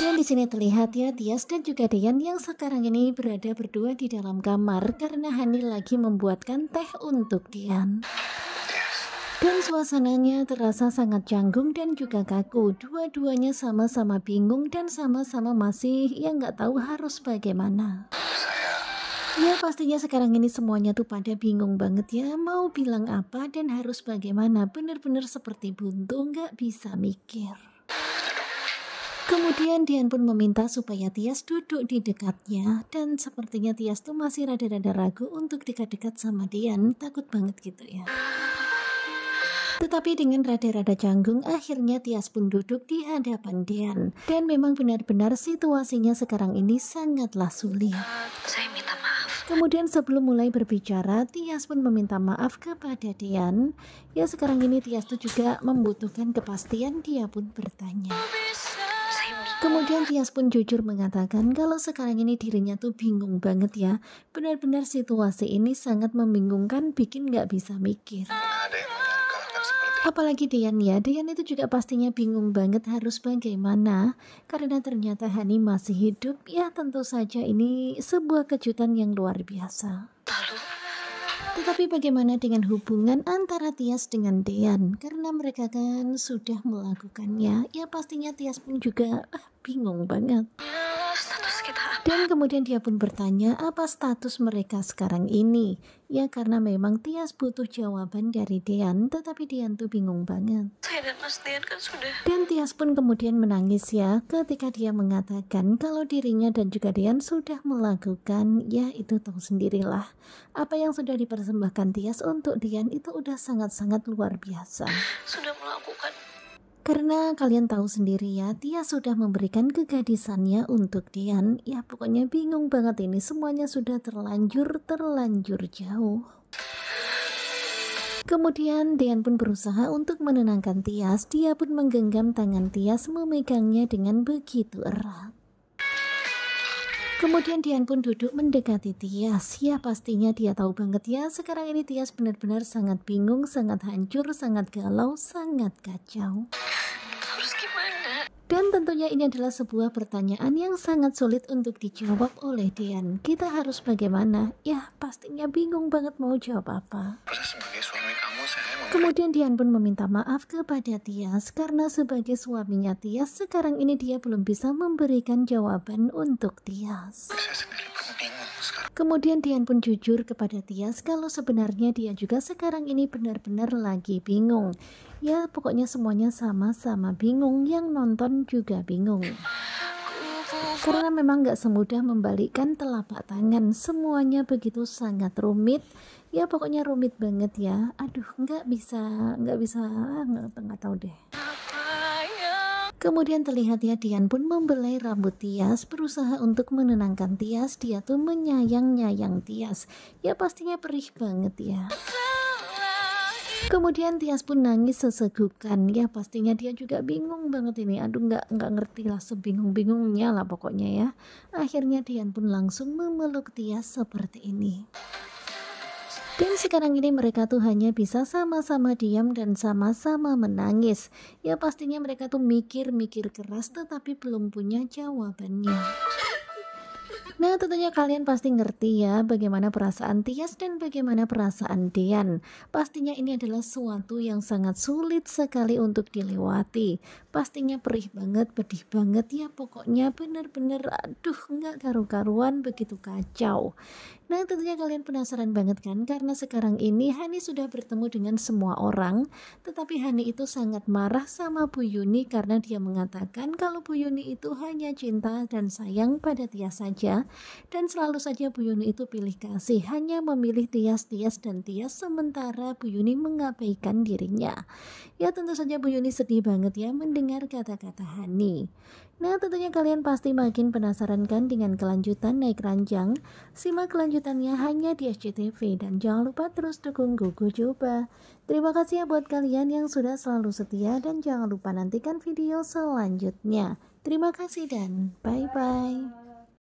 Dan di sini terlihat ya Tias dan juga Dian yang sekarang ini berada berdua di dalam kamar karena Hani lagi membuatkan teh untuk Dian. Dan suasananya terasa sangat canggung dan juga kaku. Dua-duanya sama-sama bingung dan sama-sama masih yang nggak tahu harus bagaimana. Ya pastinya sekarang ini semuanya tuh pada bingung banget ya mau bilang apa dan harus bagaimana bener-bener seperti buntu nggak bisa mikir. Kemudian Dian pun meminta supaya Tias duduk di dekatnya dan sepertinya Tias tuh masih rada-rada ragu untuk dekat-dekat sama Dian, takut banget gitu ya. Tetapi dengan rada-rada canggung, akhirnya Tias pun duduk di hadapan Dian. Dan memang benar-benar situasinya sekarang ini sangatlah sulit. Uh, saya minta maaf. Kemudian sebelum mulai berbicara, Tias pun meminta maaf kepada Dian. Ya sekarang ini Tias tuh juga membutuhkan kepastian, dia pun bertanya. Kemudian Tias pun jujur mengatakan kalau sekarang ini dirinya tuh bingung banget ya. Benar-benar situasi ini sangat membingungkan bikin nggak bisa mikir. Nah, Apalagi Dian ya, Dian itu juga pastinya bingung banget harus bagaimana karena ternyata Hani masih hidup. Ya tentu saja ini sebuah kejutan yang luar biasa. Lalu tetapi bagaimana dengan hubungan antara Tias dengan Dean? Karena mereka kan sudah melakukannya. Ya pastinya Tias pun juga ah, bingung banget. Dan kemudian dia pun bertanya apa status mereka sekarang ini. Ya karena memang Tias butuh jawaban dari Dian, tetapi Dian tuh bingung banget. Saya dan Mas Dian kan sudah. Dan Tias pun kemudian menangis ya ketika dia mengatakan kalau dirinya dan juga Dian sudah melakukan ya itu tahu sendirilah. Apa yang sudah dipersembahkan Tias untuk Dian itu udah sangat-sangat luar biasa. Sudah melakukan karena kalian tahu sendiri ya, Tia sudah memberikan kegadisannya untuk Dian. Ya pokoknya bingung banget ini, semuanya sudah terlanjur, terlanjur jauh. Kemudian Dian pun berusaha untuk menenangkan Tias, dia pun menggenggam tangan Tias memegangnya dengan begitu erat. Kemudian Dian pun duduk mendekati Tias. Ya pastinya dia tahu banget ya sekarang ini Tias benar-benar sangat bingung, sangat hancur, sangat galau, sangat kacau. Dan tentunya ini adalah sebuah pertanyaan yang sangat sulit untuk dijawab oleh Dian. Kita harus bagaimana? Ya, pastinya bingung banget mau jawab apa. Kemudian Dian pun meminta maaf kepada Tias karena sebagai suaminya Tias sekarang ini dia belum bisa memberikan jawaban untuk Tias. Saya Kemudian Dian pun jujur kepada Tias kalau sebenarnya dia juga sekarang ini benar-benar lagi bingung. Ya pokoknya semuanya sama-sama bingung, yang nonton juga bingung. Karena memang gak semudah membalikkan telapak tangan, semuanya begitu sangat rumit. Ya pokoknya rumit banget ya. Aduh, nggak bisa, nggak bisa, ah, nggak tahu deh. Kemudian terlihatnya Dian pun membelai rambut Tias, berusaha untuk menenangkan Tias. Dia tuh menyayang-nyayang Tias. Ya pastinya perih banget ya. Kemudian Tias pun nangis sesegukan. Ya pastinya dia juga bingung banget ini. Aduh nggak nggak ngerti lah sebingung-bingungnya lah pokoknya ya. Akhirnya Dian pun langsung memeluk Tias seperti ini. Dan sekarang ini mereka tuh hanya bisa sama-sama diam dan sama-sama menangis. Ya pastinya mereka tuh mikir-mikir keras tetapi belum punya jawabannya. Nah tentunya kalian pasti ngerti ya bagaimana perasaan Tias dan bagaimana perasaan Dian Pastinya ini adalah suatu yang sangat sulit sekali untuk dilewati Pastinya perih banget, pedih banget ya pokoknya bener-bener aduh nggak karu-karuan begitu kacau Nah tentunya kalian penasaran banget kan karena sekarang ini Hani sudah bertemu dengan semua orang tetapi Hani itu sangat marah sama Bu Yuni karena dia mengatakan kalau Bu Yuni itu hanya cinta dan sayang pada Tias saja dan selalu saja Bu Yuni itu pilih kasih hanya memilih Tias, Tias dan Tias sementara Bu Yuni mengabaikan dirinya. Ya tentu saja Bu Yuni sedih banget ya mendengar kata-kata Hani. Nah, tentunya kalian pasti makin penasaran kan dengan kelanjutan naik ranjang? Simak kelanjutannya hanya di SCTV dan jangan lupa terus dukung Gugu Coba. Terima kasih ya buat kalian yang sudah selalu setia dan jangan lupa nantikan video selanjutnya. Terima kasih dan bye-bye.